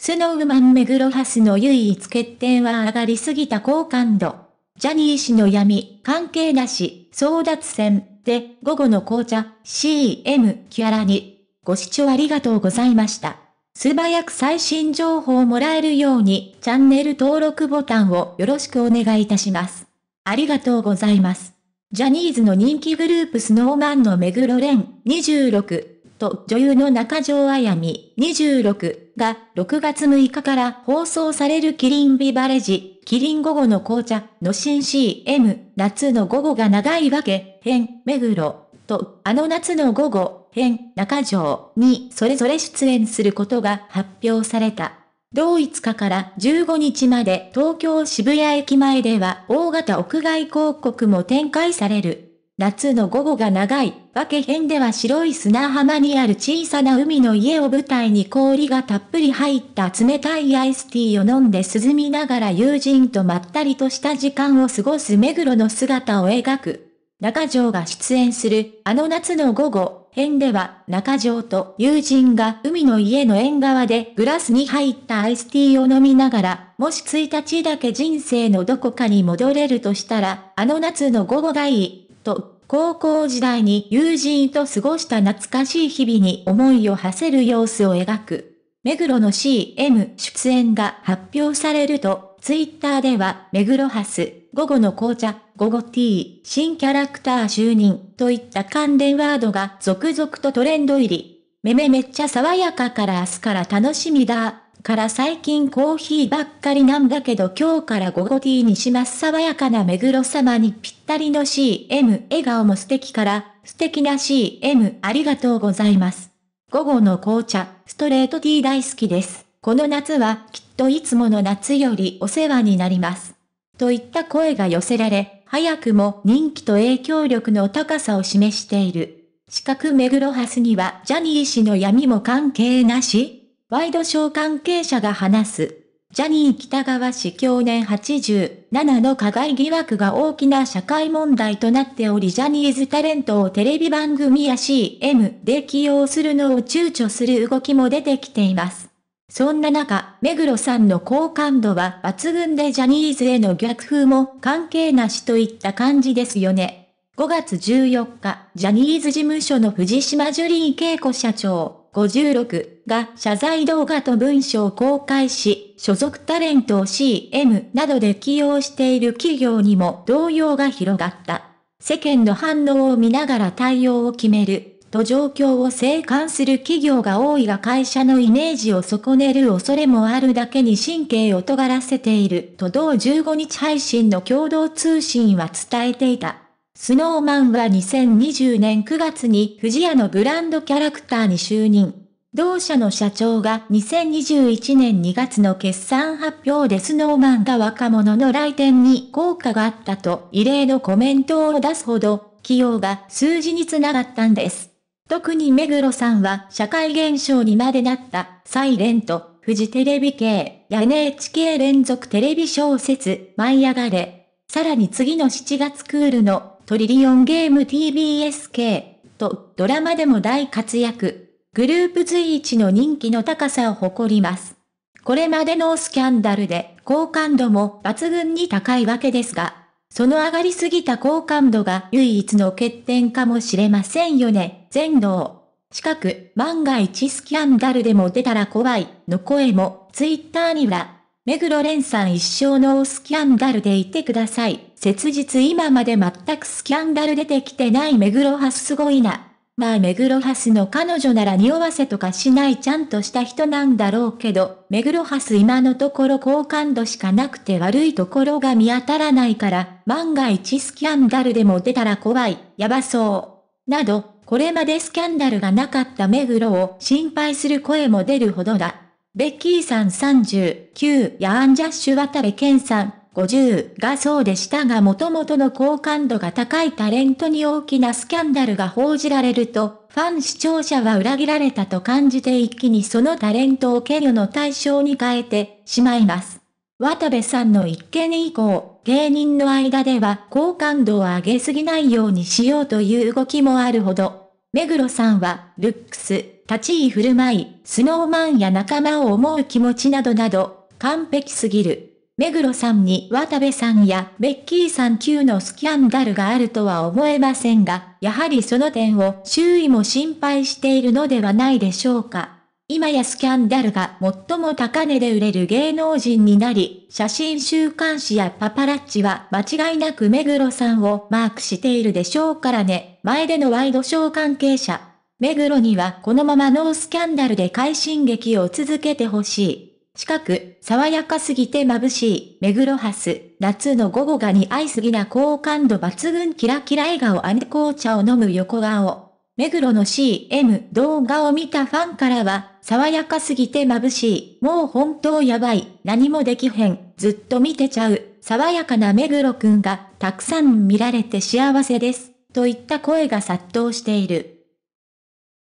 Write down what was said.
スノーマンメグロハスの唯一欠点は上がりすぎた好感度。ジャニー氏の闇、関係なし、争奪戦、で、午後の紅茶、CM、キャラに。ご視聴ありがとうございました。素早く最新情報をもらえるように、チャンネル登録ボタンをよろしくお願いいたします。ありがとうございます。ジャニーズの人気グループスノーマンのメグロレン、26、と女優の中条あやみ、26、が、6月6日から放送されるキリンビバレッジ、キリン午後の紅茶の新 CM、夏の午後が長いわけ、編、目黒、と、あの夏の午後、編、中条にそれぞれ出演することが発表された。同5日から15日まで東京渋谷駅前では大型屋外広告も展開される。夏の午後が長い、分け編では白い砂浜にある小さな海の家を舞台に氷がたっぷり入った冷たいアイスティーを飲んで涼みながら友人とまったりとした時間を過ごす目黒の姿を描く。中条が出演する、あの夏の午後、編では中条と友人が海の家の縁側でグラスに入ったアイスティーを飲みながら、もし1日だけ人生のどこかに戻れるとしたら、あの夏の午後がいい。と、高校時代に友人と過ごした懐かしい日々に思いを馳せる様子を描く。目黒の CM 出演が発表されると、ツイッターでは、目黒ハス、午後の紅茶、午後 T、新キャラクター就任といった関連ワードが続々とトレンド入り。めめめっちゃ爽やかから明日から楽しみだ。から最近コーヒーばっかりなんだけど今日から午後ティーにします爽やかな目黒様にぴったりの CM 笑顔も素敵から素敵な CM ありがとうございます。午後の紅茶、ストレートティー大好きです。この夏はきっといつもの夏よりお世話になります。といった声が寄せられ、早くも人気と影響力の高さを示している。四角目黒ハスにはジャニー氏の闇も関係なしワイドショー関係者が話す。ジャニー北川氏去年87の加害疑惑が大きな社会問題となっておりジャニーズタレントをテレビ番組や CM で起用するのを躊躇する動きも出てきています。そんな中、目黒さんの好感度は抜群でジャニーズへの逆風も関係なしといった感じですよね。5月14日、ジャニーズ事務所の藤島ジュリー恵子社長、56、が謝罪動画と文章を公開し、所属タレントを CM などで起用している企業にも動揺が広がった。世間の反応を見ながら対応を決める、と状況を静観する企業が多いが会社のイメージを損ねる恐れもあるだけに神経を尖らせている、と同15日配信の共同通信は伝えていた。スノーマンは2020年9月に富士屋のブランドキャラクターに就任。同社の社長が2021年2月の決算発表でスノーマンが若者の来店に効果があったと異例のコメントを出すほど、企業が数字につながったんです。特に目黒さんは社会現象にまでなった、サイレント、フジテレビ系、や NHK 連続テレビ小説、舞い上がれ。さらに次の7月クールのトリリオンゲーム TBS 系とドラマでも大活躍。グループ随一の人気の高さを誇ります。これまでのスキャンダルで好感度も抜群に高いわけですが、その上がりすぎた好感度が唯一の欠点かもしれませんよね、全能。近く、万が一スキャンダルでも出たら怖い、の声も、ツイッターには、目黒蓮さん一生のスキャンダルでいてください。切実今まで全くスキャンダル出てきてない目黒派すごいな。まあ目黒スの彼女なら匂わせとかしないちゃんとした人なんだろうけど、目黒ス今のところ好感度しかなくて悪いところが見当たらないから、万が一スキャンダルでも出たら怖い、やばそう。など、これまでスキャンダルがなかった目黒を心配する声も出るほどだ。ベッキーさん39やアンジャッシュ渡部健さん50がそうでしたが元々の好感度が高いタレントに大きなスキャンダルが報じられると、ファン視聴者は裏切られたと感じて一気にそのタレントを敬意の対象に変えてしまいます。渡部さんの一件以降、芸人の間では好感度を上げすぎないようにしようという動きもあるほど、目黒さんは、ルックス、立ち居振る舞い、スノーマンや仲間を思う気持ちなどなど、完璧すぎる目黒さんに渡部さんやベッキーさん級のスキャンダルがあるとは思えませんが、やはりその点を周囲も心配しているのではないでしょうか。今やスキャンダルが最も高値で売れる芸能人になり、写真週刊誌やパパラッチは間違いなく目黒さんをマークしているでしょうからね。前でのワイドショー関係者。目黒にはこのままノースキャンダルで快進撃を続けてほしい。近く、爽やかすぎて眩しい、目黒ハス、夏の午後が似合いすぎな好感度抜群キラキラ笑顔紅茶を飲む横顔。目黒の CM 動画を見たファンからは、爽やかすぎて眩しい、もう本当やばい、何もできへん、ずっと見てちゃう、爽やかな目黒くんが、たくさん見られて幸せです、といった声が殺到している。